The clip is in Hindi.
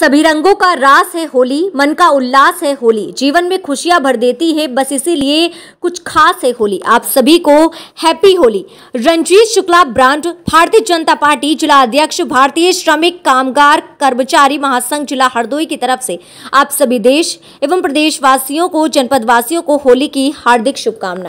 सभी रंगों का रास है होली मन का उल्लास है होली जीवन में खुशियां भर देती है बस इसीलिए कुछ खास है होली आप सभी को happy Holi Ranjeet Shukla brand Bharatiya Janata party जिला अध्यक्ष भारतीय श्रमिक कामगार कर्मचारी महासंघ जिला हरदोई की तरफ से आप सभी देश एवं प्रदेशवासियों को जनपद वासियों को होली की हार्दिक शुभकामनाएं